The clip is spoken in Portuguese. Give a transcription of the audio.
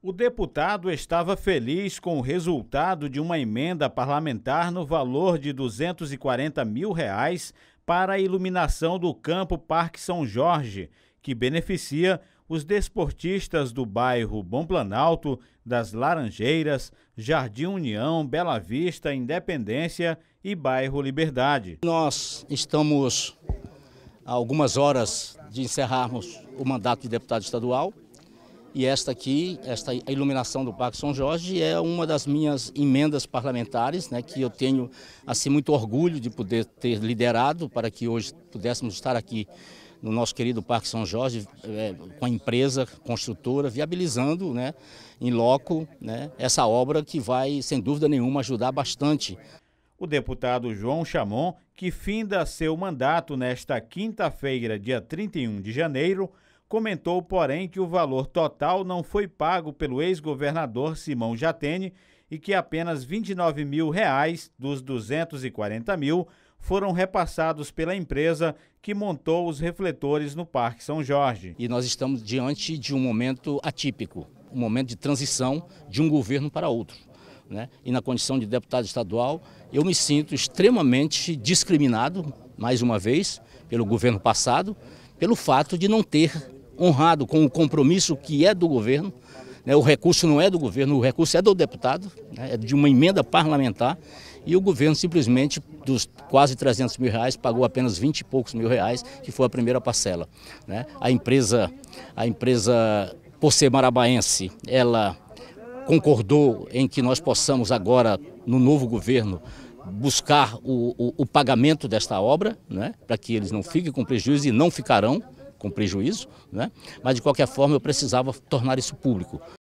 O deputado estava feliz com o resultado de uma emenda parlamentar no valor de 240 mil reais para a iluminação do campo Parque São Jorge, que beneficia os desportistas do bairro Bom Planalto, das Laranjeiras, Jardim União, Bela Vista, Independência e bairro Liberdade. Nós estamos a algumas horas de encerrarmos o mandato de deputado estadual e esta aqui, esta a iluminação do Parque São Jorge é uma das minhas emendas parlamentares, né, que eu tenho assim muito orgulho de poder ter liderado para que hoje pudéssemos estar aqui no nosso querido Parque São Jorge, é, com a empresa construtora, viabilizando né, em loco né, essa obra que vai, sem dúvida nenhuma, ajudar bastante. O deputado João Chamon, que finda seu mandato nesta quinta-feira, dia 31 de janeiro, comentou, porém, que o valor total não foi pago pelo ex-governador Simão Jatene e que apenas 29 mil reais dos 240 mil foram repassados pela empresa que montou os refletores no Parque São Jorge. E nós estamos diante de um momento atípico, um momento de transição de um governo para outro. Né? E na condição de deputado estadual, eu me sinto extremamente discriminado, mais uma vez, pelo governo passado, pelo fato de não ter honrado com o compromisso que é do governo. Né? O recurso não é do governo, o recurso é do deputado, né? é de uma emenda parlamentar. E o governo simplesmente, dos quase 300 mil reais, pagou apenas 20 e poucos mil reais, que foi a primeira parcela. Né? A, empresa, a empresa, por ser marabaense, ela concordou em que nós possamos agora, no novo governo, buscar o, o, o pagamento desta obra, né? para que eles não fiquem com prejuízo e não ficarão com prejuízo, né? mas de qualquer forma eu precisava tornar isso público,